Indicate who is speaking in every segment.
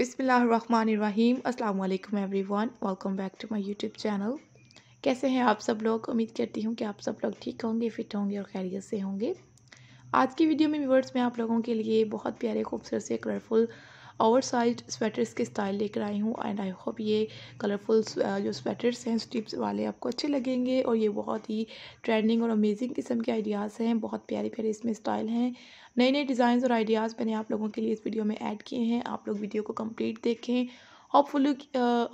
Speaker 1: बिसमीम् अल्लाम everyone welcome back to my YouTube channel कैसे हैं आप सब लोग उम्मीद करती हूँ कि आप सब लोग ठीक होंगे फिट होंगे और खैरियत से होंगे आज की वीडियो में व्यूवर्स में आप लोगों के लिए बहुत प्यारे खूबसूरत से कलरफुल ओवर साइज स्वेटर्स के स्टाइल लेकर आई हूँ एंड आई होप ये कलरफुल uh, जो स्वेटर्स हैं स्ट्रिप्स वाले आपको अच्छे लगेंगे और ये बहुत ही ट्रेंडिंग और अमेजिंग किस्म के आइडियाज़ हैं बहुत प्यारे प्यारे इसमें स्टाइल हैं नए नए डिज़ाइन और आइडियाज़ मैंने आप लोगों के लिए इस वीडियो में ऐड किए हैं आप लोग वीडियो को कम्प्लीट देखें होपफुली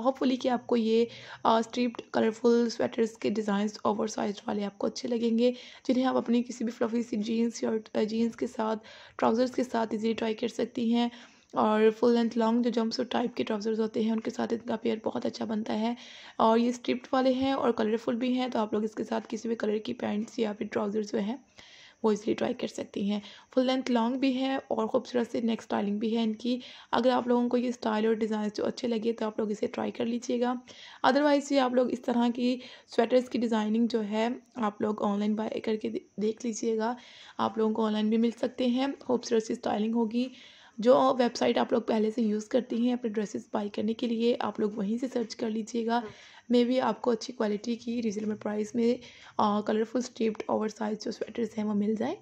Speaker 1: होपफुली uh, कि आपको ये स्ट्रिप्ड कलरफुल स्वेटर्स के डिज़ाइंस ओवर साइज वाले आपको अच्छे लगेंगे जिन्हें आप अपनी किसी भी फ्लफी सी जीन्स शर्ट जीन्स के साथ ट्राउज़र्स के साथ इजीली ट्राई कर सकती हैं और फुल लेंथ लॉन्ग जो जम्प्स सूट टाइप के ट्राउज़र्स होते हैं उनके साथ इनका पेयर बहुत अच्छा बनता है और ये स्ट्रिप्ट वाले हैं और कलरफुल भी हैं तो आप लोग इसके साथ किसी भी कलर की पैंट्स या फिर ट्राउज़र्स जो हैं वो इसलिए ट्राई कर सकती हैं फुल लेंथ लॉन्ग भी है और ख़ूबसूरत से नेक स्टाइलिंग भी है इनकी अगर आप लोगों को ये स्टाइल और डिज़ाइन जो अच्छे लगे तो आप लोग इसे ट्राई कर लीजिएगा अदरवाइज़ ये आप लोग इस तरह की स्वेटर्स की डिज़ाइनिंग जो है आप लोग ऑनलाइन बाय करके देख लीजिएगा आप लोगों को ऑनलाइन भी मिल सकते हैं खूबसूरत सी स्टाइलिंग होगी जो वेबसाइट आप लोग पहले से यूज़ करती हैं अपने ड्रेसेस बाई करने के लिए आप लोग वहीं से सर्च कर लीजिएगा हाँ। मे बी आपको अच्छी क्वालिटी की रिजनेबल प्राइस में कलरफुल स्टिप्ड ओवर साइज जो स्वेटर्स हैं वो मिल जाए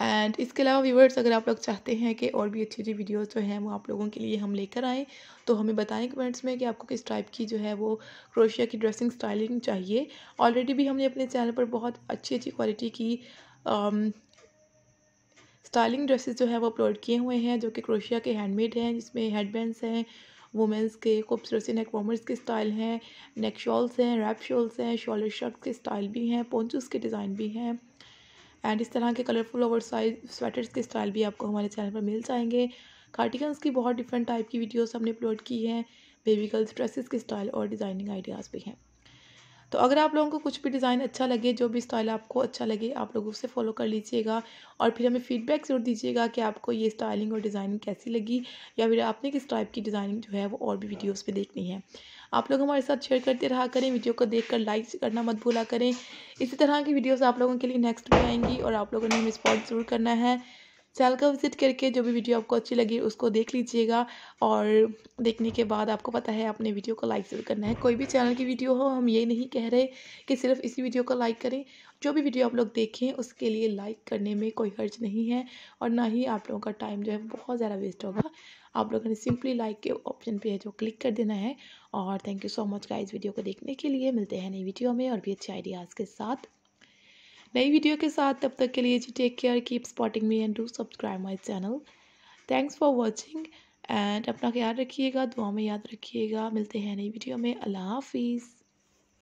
Speaker 1: एंड इसके अलावा व्यूवर्स अगर आप लोग चाहते हैं कि और भी अच्छी अच्छी वीडियोज़ जो हैं वो आप लोगों के लिए हम लेकर आएँ तो हमें बताएं कमेंट्स में कि आपको किस टाइप की जो है वो क्रोशिया की ड्रेसिंग स्टाइलिंग चाहिए ऑलरेडी भी हमने अपने चैनल पर बहुत अच्छी अच्छी क्वालिटी की स्टाइलिंग ड्रेसेस जो है वो अपलोड किए हुए हैं जो कि क्रोशिया के हैंडमेड हैं जिसमें हेड हैं वुमेंस के खूबसूरत से नेक वॉमर्स के स्टाइल हैं नेक शॉल्स हैं रैप शॉल्स हैं शॉलर शर्ट के स्टाइल भी हैं पोंचूस के डिज़ाइन भी हैं एंड इस तरह के कलरफुल ओवर साइज स्वेटर्स के स्टाइल भी आपको हमारे चैनल पर मिल जाएंगे कार्टिकन्स की बहुत डिफरेंट टाइप की वीडियोस हमने अपलोड की हैं बेबी गर्ल्स ड्रेसेस के स्टाइल और डिज़ाइनिंग आइडियाज़ भी हैं तो अगर आप लोगों को कुछ भी डिज़ाइन अच्छा लगे जो भी स्टाइल आपको अच्छा लगे आप लोग उसे फॉलो कर लीजिएगा और फिर हमें फीडबैक ज़रूर दीजिएगा कि आपको ये स्टाइलिंग और डिज़ाइनिंग कैसी लगी या फिर आपने किस टाइप की डिज़ाइनिंग जो है वो और भी वीडियोज़ पर देखनी है आप लोग हमारे साथ शेयर करते रहा करें वीडियो को देखकर लाइक करना मत भूला करें इसी तरह की वीडियोस आप लोगों के लिए नेक्स्ट भी आएंगी और आप लोगों ने हमें स्पॉट ज़रूर करना है चैनल का विज़िट करके जो भी वीडियो आपको अच्छी लगी उसको देख लीजिएगा और देखने के बाद आपको पता है अपने वीडियो को लाइक ज़रूर करना है कोई भी चैनल की वीडियो हो हम ये नहीं कह रहे कि सिर्फ इसी वीडियो को लाइक करें जो भी वीडियो आप लोग देखें उसके लिए लाइक करने में कोई हर्ज नहीं है और ना ही आप लोगों का टाइम जो है बहुत ज़्यादा वेस्ट होगा आप लोगों ने सिंपली लाइक के ऑप्शन पे है जो क्लिक कर देना है और थैंक यू सो मच का इस वीडियो को देखने के लिए मिलते हैं नई वीडियो में और भी अच्छे आइडियाज़ के साथ नई वीडियो के साथ तब तक के लिए जी take care keep spotting me and do subscribe my channel thanks for watching and अपना ख्याल रखिएगा दुआ में याद रखिएगा मिलते हैं नई वीडियो में अल्लाह हाफिज़